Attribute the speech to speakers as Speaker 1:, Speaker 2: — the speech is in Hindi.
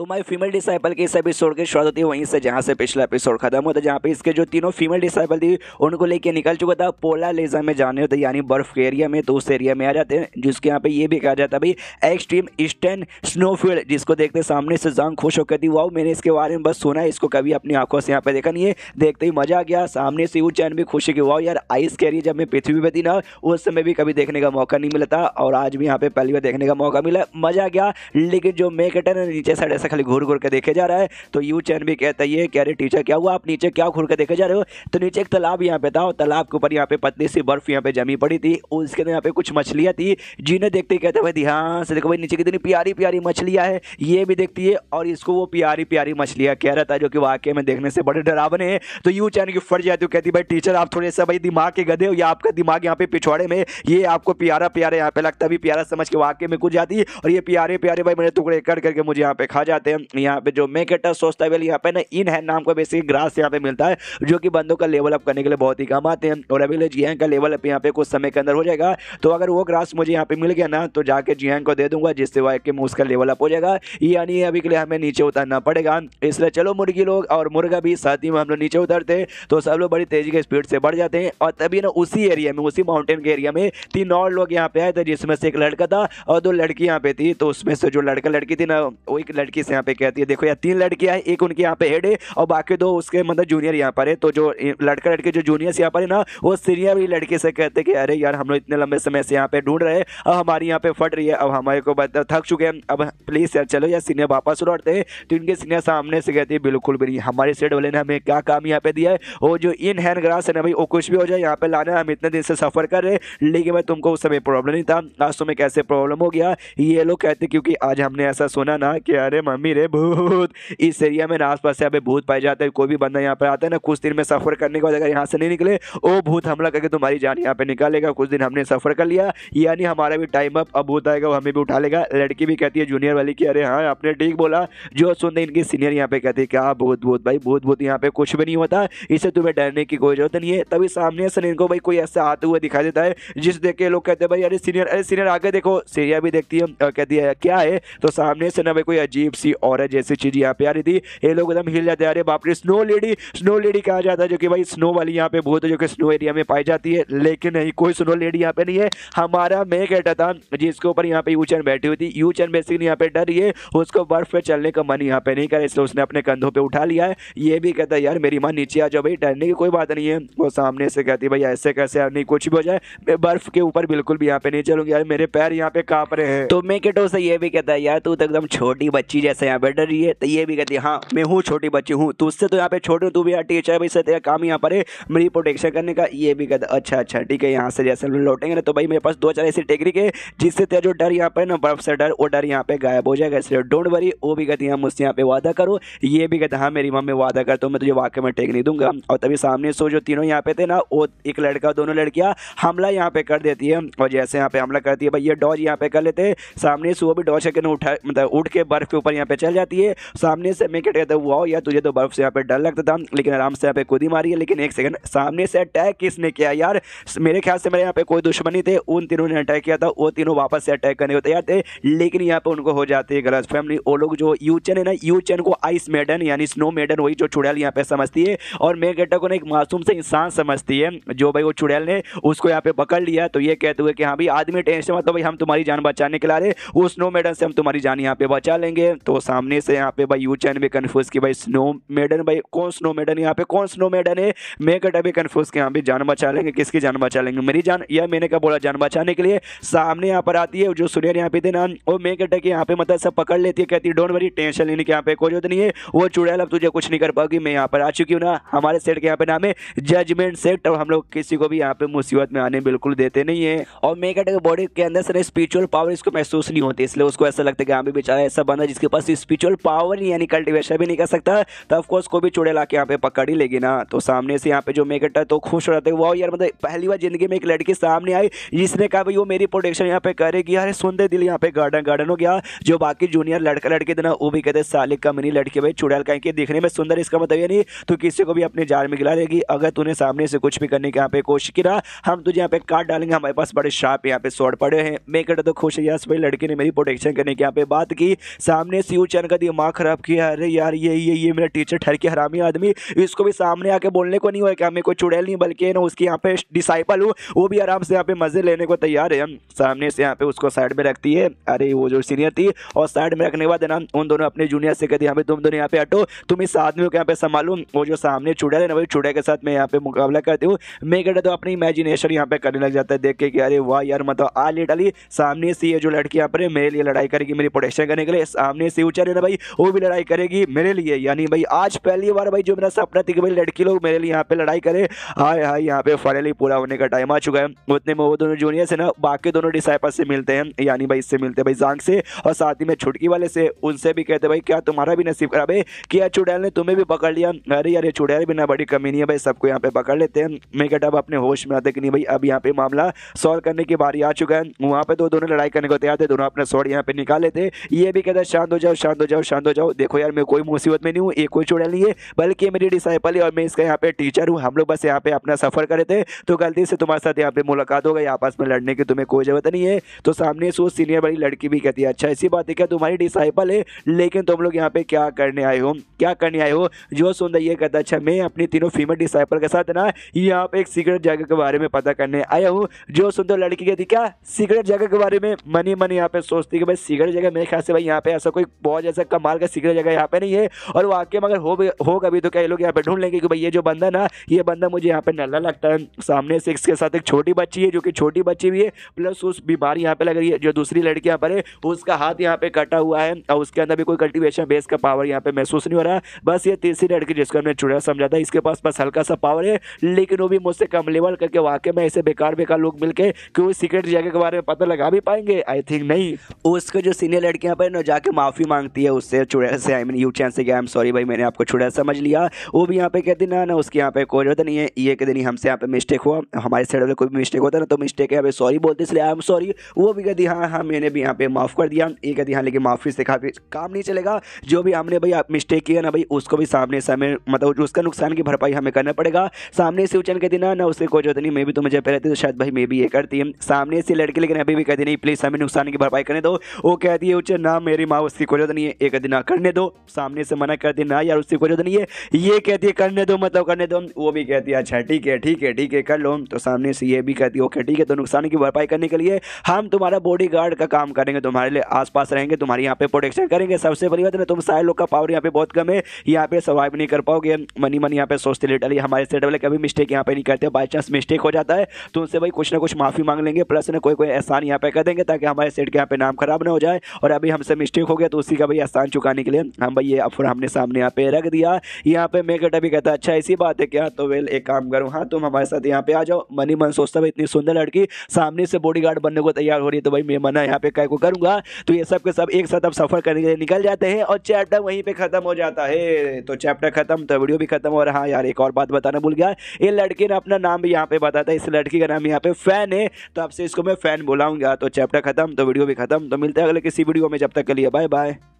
Speaker 1: तो माय फीमेल डिसाइपल के इस एपिसोड की शुरुआत होती है वहीं से जहाँ से पिछला एपिसोड खत्म होता है जहाँ पे इसके जो तीनों फीमेल डिसाइपल थी उनको लेके निकल चुका था पोला लेजा में जाने होते यानी बर्फ के एरिया में तो उस एरिया में आ जाते हैं जिसके यहाँ पे ये भी कहा जाता है भाई एक्सट्रीम ईस्टर्न स्नोफील्ड जिसको देखते सामने से जंग खुश होकर थी वाह मैंने इसके बारे में बस सुना है इसको कभी अपनी आंखों से यहाँ पे देखा नहीं है देखते ही मजा आ गया सामने से वो चैन भी खुशी की वाह यार आइस के एरिया जब मैं पृथ्वी पर थी ना उस समय भी कभी देखने का मौका नहीं मिला था और आज भी यहाँ पे पहली बार देखने का मौका मिला मजा आ गया लेकिन जो मेकटर नीचे साइड ऐसा खाली घूर घूर के देखे जा रहा है तो यू चैन भी कहता है कि अरे टीचर क्या हुआ आप नीचे क्या घूर के देखे जा रहे हो तो नीचे एक तालाब यहाँ पे था और तालाब के ऊपर यहाँ पे पतली सी बर्फ यहाँ पे जमी पड़ी थी उसके अंदर यहाँ पे कुछ मछलियाँ थी जिन्हें देखते ही कहते भाई ध्यान से देखो भाई नीचे कितनी प्यारी प्यारी मछलियाँ है ये भी देखती है और इसको वो प्यारी प्यारी मछलियाँ कह रहा था जो कि वाकई में देखने से बड़े डरावने हैं तो यू चैन की फट जाती हूँ कहती भाई टीचर आप थोड़े सा भाई दिमाग के गधे हो या आपका दिमाग यहाँ पे पिछवाड़े में ये आपको प्यारा प्यारा यहाँ पे लगता भी प्यारा समझ के वाकई में कुछ जाती और ये प्यारे प्यारे भाई मेरे टुकड़े कर करके मुझे यहाँ पे खा जाते हैं यहाँ पे जो मेकेटर सोस्टावेल यहाँ पे ना इन है नाम का बेसिक ग्रास यहाँ पे मिलता है जो कि बंदों का लेवल अप करने के लिए बहुत ही काम आते हैं और अभी जी एन का लेवल अप यहाँ पे कुछ समय के अंदर हो जाएगा तो अगर वो ग्रास मुझे यहाँ पे मिल गया ना तो जाके जी को दे दूंगा जिससे वह कि उसका लेवल अप हो जाएगा यानी अभी के लिए हमें नीचे उतरना पड़ेगा इसलिए चलो मुर्गी लोग और मुर्गा भी साथ ही में हम लोग नीचे उतरते हैं तो सब लोग बड़ी तेजी के स्पीड से बढ़ जाते हैं और तभी ना उसी एरिया में उसी माउंटेन के एरिया में तीन और लोग यहाँ पे आए थे जिसमें से एक लड़का था और दो लड़की यहाँ पे थी तो उसमें से जो लड़का लड़की थी ना वो एक लड़की लड़की से यहाँ पे कहती है देखो यार तीन लड़कियाँ हैं एक उनके यहाँ पे हेड है और बाकी दो उसके मतलब जूनियर यहाँ पर है तो जो लड़का लड़के जो जूनियर्स यहाँ पर है ना वो सीनियर भी लड़के से कहते कि अरे यार हम लोग इतने लंबे समय से यहाँ पे ढूंढ रहे अब हमारी यहाँ पे फट रही है अब हमारे को थक चुके हैं अब प्लीज़ यार चलो यार सीनियर वापस लौटते हैं तो इनके सीनियर सामने से कहते हैं बिल्कुल भी नहीं हमारे सेट वाले ने हमें क्या काम यहाँ पे दिया है वो जो इन हैंड ग्रास है ना भाई वो कुछ भी हो जाए यहाँ पे लाना हम इतने दिन से सफ़र कर रहे हैं लेकिन भाई तुमको उस समय प्रॉब्लम नहीं था आज तुम्हें कैसे प्रॉब्लम हो गया ये लोग कहते क्योंकि आज हमने ऐसा सुना ना कि अरे मम्मी रे भूत इस एरिया में ना आसपास से अभी भूत पाए जाते हैं कोई भी बंदा यहाँ पर आता है ना कुछ दिन में सफ़र करने के बाद अगर यहाँ से नहीं निकले वो भूत हमला करके तुम्हारी जान यहाँ पे निकालेगा कुछ दिन हमने सफ़र कर लिया यानी हमारा भी टाइम अप अब भूत आएगा वो हमें भी उठा लेगा लड़की भी कहती है जूनियर वाली की अरे हाँ आपने ठीक बोला जो सुनते इनकी सीनियर यहाँ पे कहती है क्या भूत भूत भाई भूत भूत यहाँ पे कुछ भी नहीं होता इससे तुम्हें डरने की कोई जरूरत नहीं है तभी सामने से इनको भाई कोई ऐसा आते हुए दिखाई देता है जिस देख के लोग कहते हैं भाई अरे सीनियर अरे सीनियर आगे देखो सीरिया भी देखती है कहती है क्या है तो सामने से ना भाई कोई अजीब सी और जैसी चीज़ यहाँ पे आ रही थी ये लोग एकदम हिल जाते अरे बाप रे स्नो लेडी स्नो लेडी कहा जाता है जो कि भाई स्नो वाली यहाँ पे बहुत है जो कि स्नो एरिया में पाई जाती है लेकिन नहीं कोई स्नो लेडी यहाँ पे नहीं है हमारा मैं कहता था जिसके ऊपर यहाँ पे यूचन बैठी हुई थी यूचन बेसिकली यहाँ पे डर है उसको बर्फ पे चलने का मन यहाँ पे नहीं करे इसलिए उसने अपने कंधों पर उठा लिया है ये भी कहता यार मेरी माँ नीचे आ जाओ भाई डरने की कोई बात नहीं है वो सामने से कहती भाई ऐसे कैसे नहीं कुछ भी हो जाए मैं बर्फ के ऊपर बिल्कुल भी यहाँ पे नहीं चलूंगी यार मेरे पैर यहाँ पे काँप रहे हैं तो मैं केटो से ये भी कहता है यार तू तो एकदम छोटी बच्ची कैसे यहाँ बैठ रही है तो ये भी कहती है हाँ मैं हूँ छोटी बच्ची हूँ तो उससे तो यहाँ पे छोटे तू भी यहाँ टीचर भी भाई तेरा काम यहाँ पर है मेरी प्रोटेक्शन करने का ये भी कहता अच्छा अच्छा ठीक है यहाँ से जैसे हम लौटेंगे ना तो भाई मेरे पास दो चार ऐसी टेकरी के जिससे तेरा जो डर यहाँ पर ना बर्फ से डर वो डर यहाँ पे गायब हो जाएगा इसलिए डोंट वरी वो भी कहती है मुझसे यहाँ पे वादा करो ये भी कहता हाँ मेरी मम्मी वादा कर तो मैं तुझे वाकई में टेक नहीं दूंगा और तभी सामने सो जो तीनों यहाँ पे थे ना वो एक लड़का दोनों लड़कियाँ हमला यहाँ पे कर देती है और जैसे यहाँ पे हमला करती है भाई ये डॉज यहाँ पे कर लेते हैं सामने से वो भी डॉज है उठा मतलब उठ के बर्फ के ऊपर यहाँ पे चल जाती है सामने से मैं कहते हूँ वाओ यार तुझे तो बर्फ से यहाँ पे डर लगता था लेकिन आराम से यहाँ पे कूदी मारी है लेकिन एक सेकंड सामने से अटैक किसने किया यार मेरे ख्याल से मेरे यहाँ पे कोई दुश्मन थे उन तीनों ने अटैक किया था वो तीनों वापस से अटैक करने को तैयार थे लेकिन यहाँ पे उनको हो जाती है गलत फैमिली वो लोग जो यूचन है ना यूचन को आइस मेडन यानी स्नो मेडन वही जो चुड़ैल यहाँ पे समझती है और मैं गेटा को ना एक मासूम से इंसान समझती है जो भाई वो चुड़ैल ने उसको यहाँ पे पकड़ लिया तो ये कहते हुए कि हाँ भाई आदमी टेंशन मतलब भाई हम तुम्हारी जान बचाने के ला रहे वो स्नो मेडन से हम तुम्हारी जान यहाँ पे बचा लेंगे तो तो सामने से यहाँ पे भाई यू चैन भी कन्फ्यूज की भाई स्नो मेडन भाई कौन स्नो मेडन यहाँ पे कौन स्नो मेडन है मैं कटा भी कन्फ्यूज के यहाँ पे जान बचा लेंगे किसकी जान बचा लेंगे मेरी जान या मैंने क्या बोला जान बचाने के लिए सामने यहाँ पर आती है जो सुनियर यहाँ पे थे ना वो मैं कटा की यहाँ पे मतलब सब पकड़ लेती है कहती डोंट वरी टेंशन लेने की यहाँ पे कोई जो नहीं है वो चुड़ैल अब तुझे कुछ नहीं कर पाओगी मैं यहाँ पर आ चुकी हूँ ना हमारे सेट के यहाँ पे नाम है जजमेंट सेट और हम लोग किसी को भी यहाँ पे मुसीबत में आने बिल्कुल देते नहीं है और मैं कटा बॉडी के अंदर से स्पिरिचुअल पावर इसको महसूस नहीं होती इसलिए उसको ऐसा लगता है कि यहाँ पे बेचारा ऐसा बंदा जिसके पास बस स्पिरिचुअल पावर यानी कल्टिवेशन भी नहीं कर सकता तो ऑफकोर्स को भी ला के यहाँ पे पकड़ ही लेगी ना तो सामने से यहाँ पे जो मेकट है तो खुश हो जाते वाह यार मतलब पहली बार जिंदगी में एक लड़की सामने आई जिसने कहा भाई वो मेरी प्रोटेक्शन यहाँ पे करेगी यार सुनते दिल यहाँ पे गार्डन गार्डन हो गया जो बाकी जूनियर लड़का लड़के थे ना वो भी कहते साले का मिनी लड़के भाई चुड़ैल का कि देखने में सुंदर इसका मतलब ये नहीं तो किसी को भी अपने जार में गिला देगी अगर तूने सामने से कुछ भी करने की यहाँ पे कोशिश की ना हम तुझे यहाँ पे काट डालेंगे हमारे पास बड़े शार्प यहाँ पे शॉर्ट पड़े हैं मेकट तो खुश है यार भाई लड़की ने मेरी प्रोटेक्शन करने की यहाँ पे बात की सामने ने सीयू चैन का दिमाग खराब किया अरे यार ये ये ये मेरा टीचर ठहर के हरामी आदमी इसको भी सामने आके बोलने को नहीं हुआ कि हमें कोई चुड़ैल नहीं बल्कि ना उसकी यहाँ पे डिसाइपल हूँ वो भी आराम से यहाँ पे मज़े लेने को तैयार है सामने से यहाँ पे उसको साइड में रखती है अरे वो जो सीनियर थी और साइड में रखने के बाद ना उन दोनों अपने जूनियर से कहती यहाँ पे तुम दोनों यहाँ पे हटो तुम इस आदमी को यहाँ पे संभालू वो जो सामने चुड़ैल है ना वही चुड़ैल के साथ मैं यहाँ पे मुकाबला करती हूँ मैं कहता तो अपनी इमेजिनेशन यहाँ पे करने लग जाता है देख के अरे वाह यार मतलब आ लिटली सामने से ये जो लड़की यहाँ पर मेरे लिए लड़ाई करेगी मेरी प्रोटेक्शन करने के लिए सामने भाई फ्यूचर है ना भाई वो भी लड़ाई करेगी मेरे लिए यानी भाई आज पहली बार भाई जो मेरा सपना थी कि भाई लड़की लोग मेरे लिए यहाँ पे लड़ाई करे हाई हाई यहाँ पे फाइनली पूरा होने का टाइम आ चुका है उतने में वो दोनों जूनियर है ना बाकी दोनों डिसाइपल से मिलते हैं यानी भाई इससे मिलते हैं भाई जांग से और साथ ही में छुटकी वाले से उनसे भी कहते भाई क्या तुम्हारा भी नसीब खराब है क्या चुड़ैल ने तुम्हें भी पकड़ लिया अरे यार चुड़ैल भी ना बड़ी कमी नहीं है भाई सबको यहाँ पे पकड़ लेते हैं मैं कहता अब अपने होश में आते कि नहीं भाई अब यहाँ पे मामला सॉल्व करने की बारी आ चुका है वहाँ पे दो तो दोनों लड़ाई करने को तैयार थे दोनों अपना सॉर्ड यहाँ पे निकाले थे ये भी कहते शांत हो जाओ शांत हो जाओ शांत हो जाओ देखो यार मैं कोई मुसीबत में नहीं हूँ एक कोई चुड़ैल नहीं है बल्कि मेरी डिसाइपल है और मैं इसका यहाँ पे टीचर हूँ हम लोग बस यहाँ पे अपना सफ़र करे थे तो गलती से तुम्हारे साथ यहाँ पे मुलाकात हो गई आपस में लड़ने की तुम्हें कोई ज़रूरत नहीं है तो सामने से सीनियर बड़ी लड़की भी कहती है अच्छा ऐसी बात है क्या तुम्हारी डिसाइपल है लेकिन तुम लोग यहाँ पे क्या करने आए हो क्या करने आए हो जो सुन रही है कहता अच्छा मैं अपनी तीनों फीमेल डिसाइपल के साथ ना यहाँ पे एक सीक्रेट जगह के बारे में पता करने आया हूँ जो सुन दो लड़की कहती क्या सीक्रेट जगह के बारे में मनी मनी यहाँ पे सोचती कि भाई सीक्रेट जगह मेरे ख्याल से भाई यहाँ पे ऐसा कोई बहुत जैसा कमाल का सीक्रेट जगह यहाँ पे नहीं है और वाकई में अगर हो हो कभी तो कई लोग यहाँ पे ढूंढ लेंगे कि भाई ये जो बंदा ना ये बंदा मुझे यहाँ पे नल्ला लगता है सामने से इसके साथ एक छोटी बच्ची है जो कि छोटी बच्ची भी है प्लस उस बीमारी यहाँ पे लग रही है जो दूसरी लड़की यहाँ पर है उसका हाथ यहाँ पे कटा हुआ है और उसके अंदर भी कोई कल्टिवेशन बेस का पावर यहाँ पे महसूस नहीं हो रहा बस ये तीसरी लड़की जिसको हमने चुड़ा समझा था इसके पास बस हल्का सा पावर है लेकिन वो भी मुझसे कम लेवल करके वाकई में ऐसे बेकार बेकार लोग मिलकर क्यों सीक्रेट जगह के बारे में पता लगा भी पाएंगे आई थिंक नहीं उसके जो सीनियर लड़के यहाँ पर जाके माफी माफ़ी मांगती है उससे चुड़ैल से आई मीन यू चैन से आई एम सॉरी भाई मैंने आपको चुड़ैल समझ लिया वो भी यहाँ पे कहते ना ना उसके यहाँ पे कोई जरूरत नहीं है ये कहते नहीं हमसे यहाँ पे मिस्टेक हुआ हमारे साइड वाले कोई मिस्टेक होता ना तो मिस्टेक है सॉरी बोलते इसलिए आई एम सॉरी वो भी कहती हाँ हाँ मैंने भी यहाँ पे माफ़ कर दिया ये कहती हाँ लेकिन माफ़ी से काफ़ी काम नहीं चलेगा जो भी हमने भाई मिस्टेक किया ना भाई उसको भी सामने समय मतलब उसका नुकसान की भरपाई हमें करना पड़ेगा सामने से उचन कहती ना ना उससे कोई जरूरत नहीं मैं भी तो मुझे पहले तो शायद भाई मैं भी ये करती है सामने से लड़की लेकिन अभी भी कहती नहीं प्लीज़ हमें नुकसान की भरपाई करने दो वो कहती है उचन ना मेरी माँ उसकी कोई जरूरत नहीं है एक दिन ना करने दो सामने से मना कर ना यार उससे कोई जरूरत नहीं है ये कहती है करने दो मतलब करने दो वो भी कहती है अच्छा ठीक है ठीक है ठीक है कर लो तो सामने से ये भी कहती है ओके ठीक है तो नुकसान की भरपाई करने के लिए हम तुम्हारा बॉडी गार्ड का काम करेंगे तुम्हारे लिए आस रहेंगे तुम्हारे यहाँ पे प्रोटेक्शन करेंगे सबसे बड़ी बात तुम सारे लोग का पावर यहाँ पे बहुत कम है यहाँ पे सर्वाइव नहीं कर पाओगे मनी मनी यहाँ पे सोचते लिटरली हमारे सेट वाले कभी मिस्टेक यहाँ पे नहीं करते बाई चांस मिस्टेक हो जाता है तो उनसे भाई कुछ ना कुछ माफ़ी मांग लेंगे प्लस ना कोई कोई एहसान यहाँ पे कर देंगे ताकि हमारे सेट के यहाँ पे नाम खराब ना हो जाए और अभी हमसे मिस्टेक हो गया तो उसी का भाई आसान चुकाने के लिए हम हाँ भाई ये अफर हमने सामने यहाँ पे रख दिया यहाँ पे मेकटा भी कहता अच्छा ऐसी बात है क्या तो वेल एक काम करो हाँ तुम हमारे साथ यहाँ पे आ जाओ मनी मन सोचता भाई इतनी सुंदर लड़की सामने से बॉडी बनने को तैयार हो रही है तो भाई मैं मना यहाँ पे कह को करूँगा तो ये सब के सब एक साथ अब सफ़र करने के लिए निकल जाते हैं और चैप्टर वहीं पर ख़त्म हो जाता है तो चैप्टर ख़त्म तो वीडियो भी खत्म हो रहा यार एक और बात बताना भूल गया ये लड़की ने अपना नाम भी यहाँ पे बताता है इस लड़की का नाम यहाँ पे फैन है तो आपसे इसको मैं फैन बुलाऊंगा तो चैप्टर खत्म तो वीडियो भी खत्म तो मिलते हैं अगले किसी वीडियो में जब तक के लिए बाय बाय イ